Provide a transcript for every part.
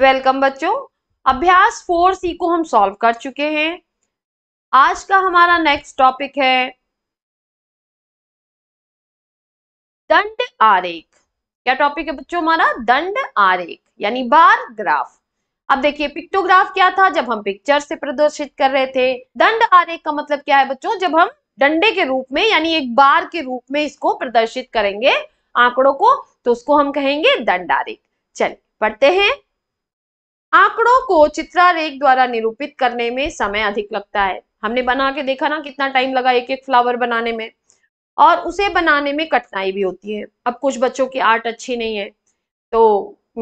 Welcome बच्चों अभ्यास four सी को हम सॉल्व कर चुके हैं आज का हमारा नेक्स्ट टॉपिक है दंड आरेख क्या टॉपिक है बच्चों हमारा दंड आरेख यानी बार ग्राफ अब देखिए पिक्टोग्राफ क्या था जब हम पिक्चर से प्रदर्शित कर रहे थे दंड आरेख का मतलब क्या है बच्चों जब हम डंडे के रूप में यानी एक बार के रूप में इसको प्रदर्शित करेंगे आंकड़ों को तो उसको हम कहेंगे दंड आरेख चलिए पढ़ते हैं आंकड़ों को चित्रारेख द्वारा निरूपित करने में समय अधिक लगता है हमने बना के देखा ना कितना टाइम लगा एक एक फ्लावर बनाने में और उसे बनाने में कठिनाई भी होती है अब कुछ बच्चों की आर्ट अच्छी नहीं है तो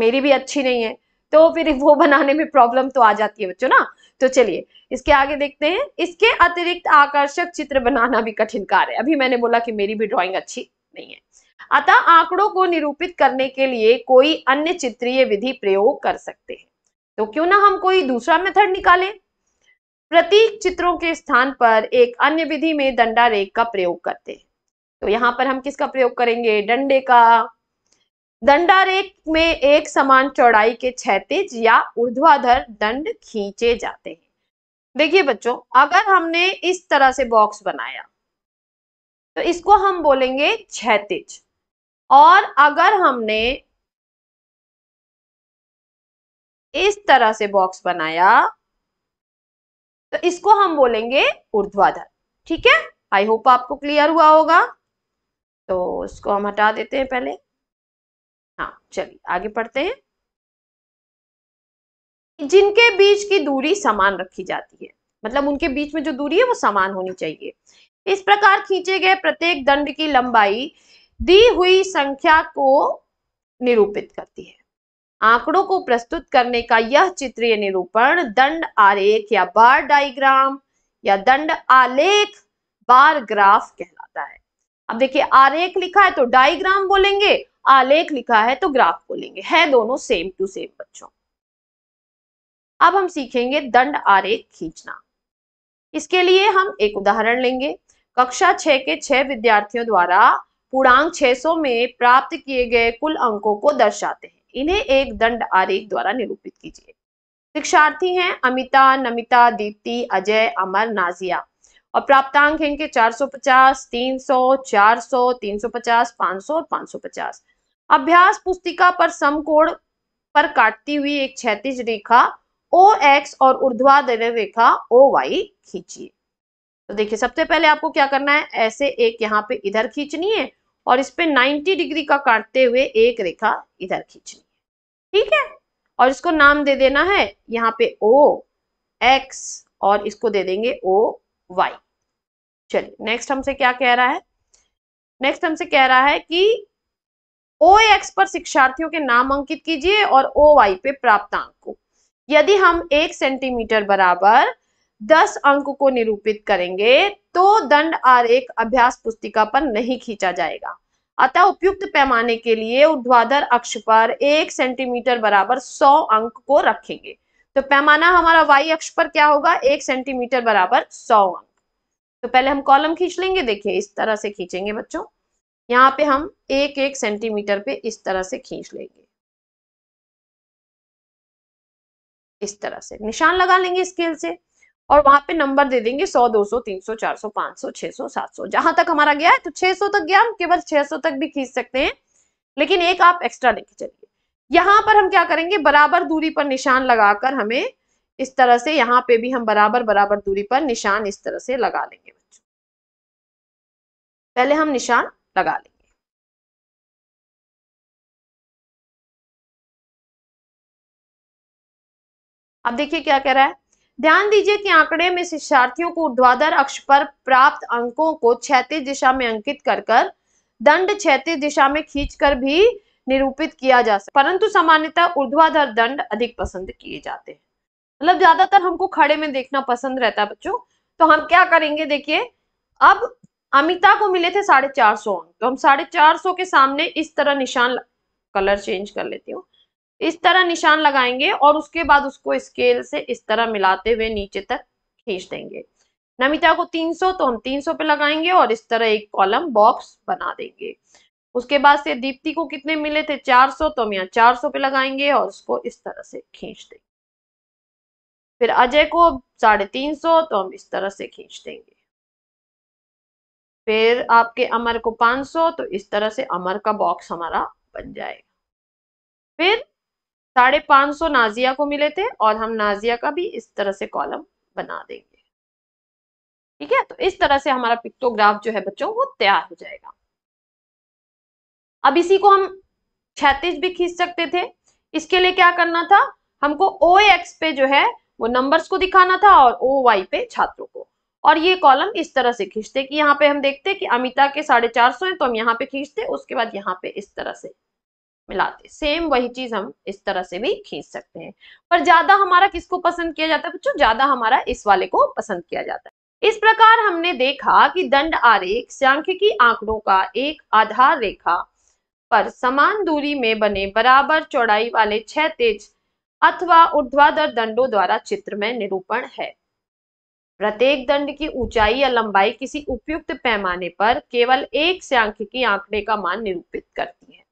मेरी भी अच्छी नहीं है तो फिर वो बनाने में प्रॉब्लम तो आ जाती है बच्चों ना तो चलिए इसके आगे देखते हैं इसके अतिरिक्त आकर्षक चित्र बनाना भी कठिन कार्य है अभी मैंने बोला कि मेरी भी ड्रॉइंग अच्छी नहीं है अतः आंकड़ों को निरूपित करने के लिए कोई अन्य चित्रीय विधि प्रयोग कर सकते हैं तो क्यों ना हम कोई दूसरा मेथड निकालें प्रतीक चित्रों के स्थान पर एक अन्य विधि में दंडा रेख का प्रयोग करते हैं तो यहाँ पर हम किसका प्रयोग करेंगे डंडे का दंडा रेख में एक समान चौड़ाई के क्षैतिज या ऊर्ध्वाधर दंड खींचे जाते हैं देखिए बच्चों अगर हमने इस तरह से बॉक्स बनाया तो इसको हम बोलेंगे क्षैतिज और अगर हमने इस तरह से बॉक्स बनाया तो इसको हम बोलेंगे ऊर्ध्वाधर ठीक है आई होप आपको क्लियर हुआ होगा तो इसको हम हटा देते हैं पहले हाँ चलिए आगे पढ़ते हैं जिनके बीच की दूरी समान रखी जाती है मतलब उनके बीच में जो दूरी है वो समान होनी चाहिए इस प्रकार खींचे गए प्रत्येक दंड की लंबाई दी हुई संख्या को निरूपित करती है आंकड़ों को प्रस्तुत करने का यह चित्रीय निरूपण दंड आरेख या बार डायग्राम या दंड आलेख बार ग्राफ कहलाता है अब देखिए आरेख लिखा है तो डायग्राम बोलेंगे आलेख लिखा है तो ग्राफ बोलेंगे है दोनों सेम टू सेम बच्चों अब हम सीखेंगे दंड आरेख खींचना इसके लिए हम एक उदाहरण लेंगे कक्षा छह के छह विद्यार्थियों द्वारा पूर्णांक 600 में प्राप्त किए गए कुल अंकों को दर्शाते हैं इन्हें एक दंड आरेख द्वारा निरूपित कीजिए शिक्षार्थी हैं अमिता नमिता दीप्ति अजय अमर नाजिया और प्राप्तांक है इनके 450, 300, 400, 350, 500 और 550। अभ्यास पुस्तिका पर समकोण पर काटती हुई एक क्षैतिज रेखा ओ एक्स और ऊर्ध्वाधर रेखा ओ वाई खींचिए तो देखिए सबसे पहले आपको क्या करना है ऐसे एक यहाँ पे इधर खींचनी है और इस पे 90 डिग्री का काटते हुए एक रेखा इधर खींचनी ठीक है और इसको नाम दे देना है यहाँ पे ओ एक्स और इसको दे देंगे ओ वाई चलिए नेक्स्ट हमसे क्या कह रहा है नेक्स्ट हमसे कह रहा है कि ओ एक्स पर शिक्षार्थियों के नाम अंकित कीजिए और ओ वाई पे प्राप्तांक को यदि हम एक सेंटीमीटर बराबर दस अंक को निरूपित करेंगे तो दंड आर एक अभ्यास पुस्तिका पर नहीं खींचा जाएगा अतः उपयुक्त पैमाने के लिए ऊर्ध्वाधर अक्ष पर एक सेंटीमीटर बराबर सौ अंक को रखेंगे तो पैमाना हमारा वाई अक्ष पर क्या होगा एक सेंटीमीटर बराबर सौ अंक तो पहले हम कॉलम खींच लेंगे देखिए इस तरह से खींचेंगे बच्चों यहाँ पे हम एक एक सेंटीमीटर पे इस तरह से खींच लेंगे इस तरह से निशान लगा लेंगे स्केल से और वहां पे नंबर दे देंगे सौ दो सौ तीन सौ चार सौ पांच सौ छह सौ सात सौ जहां तक हमारा गया है तो छह सौ तक गया हम केवल छह सौ तक भी खींच सकते हैं लेकिन एक आप एक्स्ट्रा लेके चलिए यहाँ पर हम क्या करेंगे बराबर दूरी पर निशान लगाकर हमें इस तरह से यहाँ पे भी हम बराबर बराबर दूरी पर निशान इस तरह से लगा लेंगे बच्चों पहले हम निशान लगा लेंगे अब देखिए क्या कह रहा है ध्यान दीजिए कि आंकड़े में शिक्षार्थियों को ऊर्ध्वाधर अक्ष पर प्राप्त अंकों को क्षैतिज दिशा में अंकित कर कर दंड क्षैतिज दिशा में खींचकर भी निरूपित किया जा सकता परंतु सामान्यतः उर्ध्वाधर दंड अधिक पसंद किए जाते हैं मतलब ज्यादातर हमको खड़े में देखना पसंद रहता है बच्चों तो हम क्या करेंगे देखिए अब अमिता को मिले थे साढ़े चार सौ अंक तो हम साढ़े चार सौ के सामने इस तरह निशान कलर चेंज कर लेती हूँ इस तरह निशान लगाएंगे और उसके बाद उसको स्केल से इस तरह मिलाते हुए नीचे तक खींच देंगे नमिता को 300 तो हम 300 पे लगाएंगे और इस तरह एक कॉलम बॉक्स बना देंगे उसके बाद से दीप्ति को कितने मिले थे 400 तो हम यहाँ 400 पे लगाएंगे और उसको इस तरह से खींच देंगे फिर अजय को साढ़े तीन सौ तो हम इस तरह से खींच देंगे फिर आपके अमर को 500 तो इस तरह से अमर का बॉक्स हमारा बन जाएगा फिर साढ़े पांच सौ नाजिया को मिले थे और हम नाजिया का भी इस तरह से कॉलम बना देंगे ठीक है तो इस तरह से हमारा पिक्टोग्राफ जो है बच्चों वो तैयार हो जाएगा अब इसी को हम छत्तीस भी खींच सकते थे इसके लिए क्या करना था हमको ओ एक्स पे जो है वो नंबर्स को दिखाना था और ओ वाई पे छात्रों को और ये कॉलम इस तरह से खींचते कि यहाँ पे हम देखते कि अमिता के साढ़े चार सौ है तो हम यहाँ पे खींचते उसके बाद यहाँ पे इस तरह से मिलाते सेम वही चीज हम इस तरह से भी खींच सकते हैं पर ज्यादा हमारा किसको पसंद किया जाता है बच्चों ज्यादा हमारा इस वाले को पसंद किया जाता है इस प्रकार हमने देखा कि दंड आरेख सांख्यिकी आंकड़ों का एक आधार रेखा पर समान दूरी में बने बराबर चौड़ाई वाले छह तेज अथवा ऊर्ध्वाधर दंडों द्वारा चित्र में निरूपण है प्रत्येक दंड की ऊंचाई या लंबाई किसी उपयुक्त पैमाने पर केवल एक सांख्यिकी आंकड़े का मान निरूपित करती है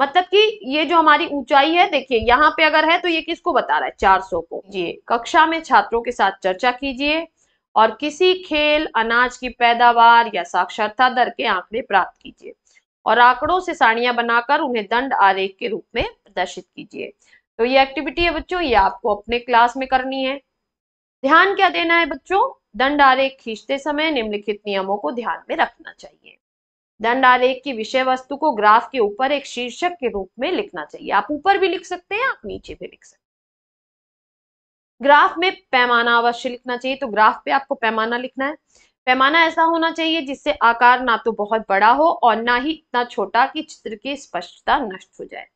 मतलब कि ये जो हमारी ऊंचाई है देखिए यहाँ पे अगर है तो ये किसको बता रहा है 400 को जी कक्षा में छात्रों के साथ चर्चा कीजिए और किसी खेल अनाज की पैदावार या साक्षरता दर के आंकड़े प्राप्त कीजिए और आंकड़ों से साड़ियां बनाकर उन्हें दंड आरेख के रूप में प्रदर्शित कीजिए तो ये एक्टिविटी है बच्चों ये आपको अपने क्लास में करनी है ध्यान क्या देना है बच्चों दंड आरेख खींचते समय निम्नलिखित नियमों को ध्यान में रखना चाहिए दंड आलेख की विषय वस्तु को ग्राफ के ऊपर एक शीर्षक के रूप में लिखना चाहिए आप ऊपर भी लिख सकते हैं आप नीचे भी लिख सकते हैं ग्राफ में पैमाना अवश्य लिखना चाहिए तो ग्राफ पे आपको पैमाना लिखना है पैमाना ऐसा होना चाहिए जिससे आकार ना तो बहुत बड़ा हो और ना ही इतना छोटा कि चित्र की स्पष्टता नष्ट हो जाए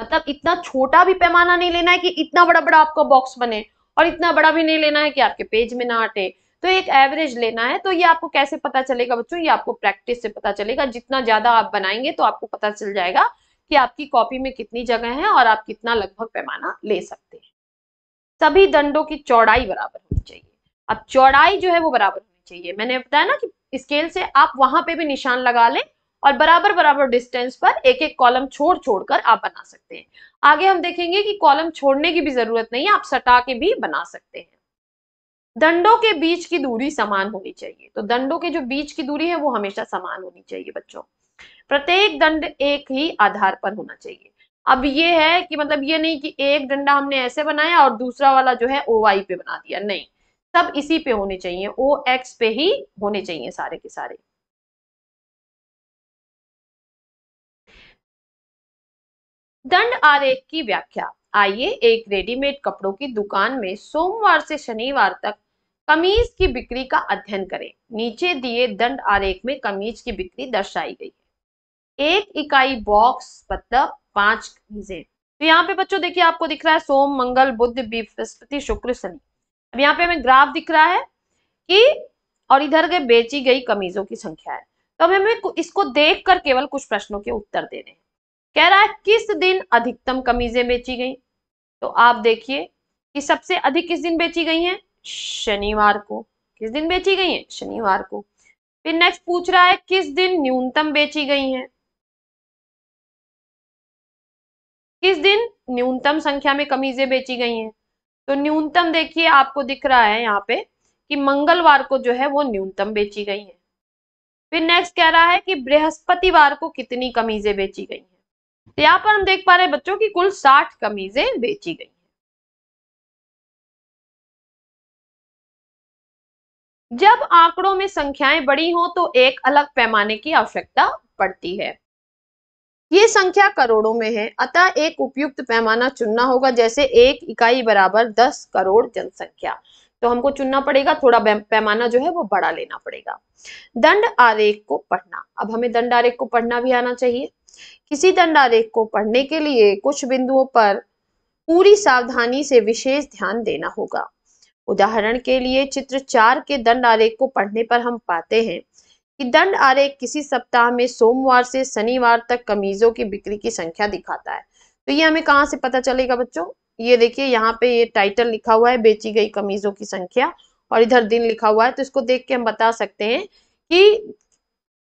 मतलब इतना छोटा भी पैमाना नहीं लेना है कि इतना बड़ा बड़ा आपका बॉक्स बने और इतना बड़ा भी नहीं लेना है कि आपके पेज में ना हटे तो एक एवरेज लेना है तो ये आपको कैसे पता चलेगा बच्चों ये आपको प्रैक्टिस से पता चलेगा जितना ज्यादा आप बनाएंगे तो आपको पता चल जाएगा कि आपकी कॉपी में कितनी जगह है और आप कितना लगभग पैमाना ले सकते हैं सभी दंडों की चौड़ाई बराबर होनी चाहिए अब चौड़ाई जो है वो बराबर होनी चाहिए मैंने बताया ना कि स्केल से आप वहां पे भी निशान लगा लें और बराबर बराबर डिस्टेंस पर एक एक कॉलम छोड़ छोड़ कर आप बना सकते हैं आगे हम देखेंगे कि कॉलम छोड़ने की भी जरूरत नहीं है आप सटा के भी बना सकते हैं दंडों के बीच की दूरी समान होनी चाहिए तो दंडों के जो बीच की दूरी है वो हमेशा समान होनी चाहिए बच्चों प्रत्येक दंड एक ही आधार पर होना चाहिए अब ये है कि मतलब ये नहीं कि एक डंडा हमने ऐसे बनाया और दूसरा वाला जो है ओ वाई पे बना दिया नहीं सब इसी पे होने चाहिए ओ एक्स पे ही होने चाहिए सारे के सारे दंड आरेख की व्याख्या आइए एक रेडीमेड कपड़ों की दुकान में सोमवार से शनिवार तक कमीज की बिक्री का अध्ययन करें नीचे दिए दंड आरेख में कमीज की बिक्री दर्शाई गई है एक इकाई बॉक्स मतलब पांच कमीजें तो यहाँ पे बच्चों देखिए आपको दिख रहा है सोम मंगल बुद्ध बृहस्पति शुक्र शनि अब यहाँ पे हमें ग्राफ दिख रहा है कि और इधर के बेची गई कमीजों की संख्या है तो अब हमें इसको देख कर केवल कुछ प्रश्नों के उत्तर रहे हैं कह रहा है किस दिन अधिकतम कमीजें बेची गई तो आप देखिए कि सबसे अधिक किस दिन बेची गई हैं शनिवार को किस दिन बेची गई हैं शनिवार को फिर नेक्स्ट पूछ रहा है किस दिन न्यूनतम बेची गई हैं किस दिन न्यूनतम संख्या में कमीजें बेची गई हैं तो न्यूनतम देखिए आपको दिख रहा है यहाँ पे कि मंगलवार को जो है वो न्यूनतम बेची गई है फिर नेक्स्ट कह रहा है कि बृहस्पतिवार को कितनी कमीजें बेची गई हैं तो यहाँ पर हम देख पा रहे हैं बच्चों की कुल साठ कमीजें बेची गई जब आंकड़ों में संख्याएं बड़ी हों तो एक अलग पैमाने की आवश्यकता पड़ती है ये संख्या करोड़ों में है अतः एक उपयुक्त पैमाना चुनना होगा जैसे एक इकाई बराबर दस करोड़ जनसंख्या तो हमको चुनना पड़ेगा थोड़ा पैमाना जो है वो बड़ा लेना पड़ेगा दंड आरेख को पढ़ना अब हमें दंड आरेख को पढ़ना भी आना चाहिए किसी दंड आरेख को पढ़ने के लिए कुछ बिंदुओं पर पूरी सावधानी से विशेष ध्यान देना होगा उदाहरण के लिए चित्र चार के दंड आरेख को पढ़ने पर हम पाते हैं कि दंड आरेख किसी सप्ताह में सोमवार से शनिवार तक कमीजों की बिक्री की संख्या दिखाता है तो ये हमें कहाँ से पता चलेगा बच्चों ये देखिए यहाँ पे ये टाइटल लिखा हुआ है बेची गई कमीजों की संख्या और इधर दिन लिखा हुआ है तो इसको देख के हम बता सकते हैं कि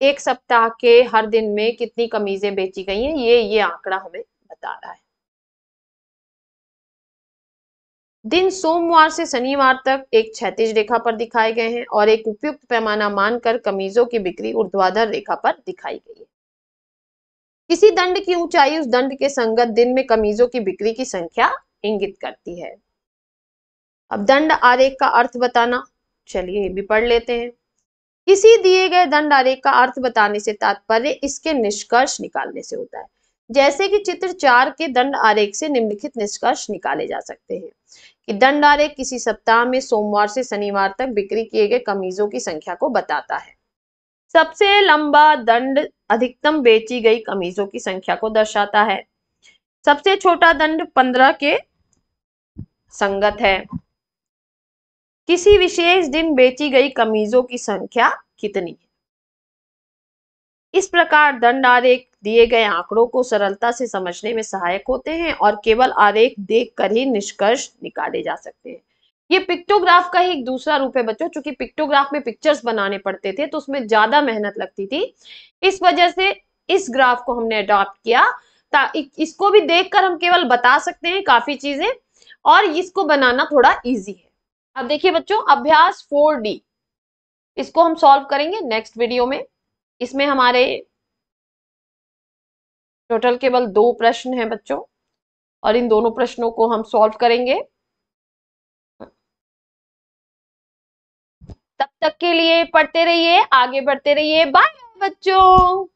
एक सप्ताह के हर दिन में कितनी कमीजें बेची गई हैं ये ये आंकड़ा हमें बता रहा है दिन सोमवार से शनिवार तक एक क्षैतिज रेखा पर दिखाए गए हैं और एक उपयुक्त पैमाना मानकर कमीजों की बिक्री ऊर्ध्वाधर रेखा पर दिखाई गई है किसी दंड की ऊंचाई उस दंड के संगत दिन में कमीजों की बिक्री की संख्या इंगित करती है अब दंड आरेख का अर्थ बताना चलिए ये भी पढ़ लेते हैं किसी दिए गए दंड आरेख का अर्थ बताने से तात्पर्य इसके निष्कर्ष निकालने से होता है जैसे कि चित्र चार के दंड आरेख से निम्नलिखित निष्कर्ष निकाले जा सकते हैं कि दंड आरेख किसी सप्ताह में सोमवार से शनिवार तक बिक्री किए गए कमीजों की संख्या को बताता है सबसे लंबा दंड अधिकतम बेची गई कमीजों की संख्या को दर्शाता है सबसे छोटा दंड पंद्रह के संगत है किसी विशेष दिन बेची गई कमीजों की संख्या कितनी है इस प्रकार दंड आरेख दिए गए आंकड़ों को सरलता से समझने में सहायक होते हैं और केवल आरेख देखकर ही निष्कर्ष निकाले जा सकते हैं ये पिक्टोग्राफ का ही एक दूसरा रूप है बच्चों चूंकि पिक्टोग्राफ में पिक्चर्स बनाने पड़ते थे तो उसमें ज्यादा मेहनत लगती थी इस वजह से इस ग्राफ को हमने अडॉप्ट किया इसको भी देखकर हम केवल बता सकते हैं काफी चीजें और इसको बनाना थोड़ा इजी है अब देखिए बच्चों अभ्यास 4D इसको हम सॉल्व करेंगे नेक्स्ट वीडियो में इसमें हमारे टोटल केवल दो प्रश्न हैं बच्चों और इन दोनों प्रश्नों को हम सॉल्व करेंगे तब तक के लिए पढ़ते रहिए आगे बढ़ते रहिए बाय बच्चों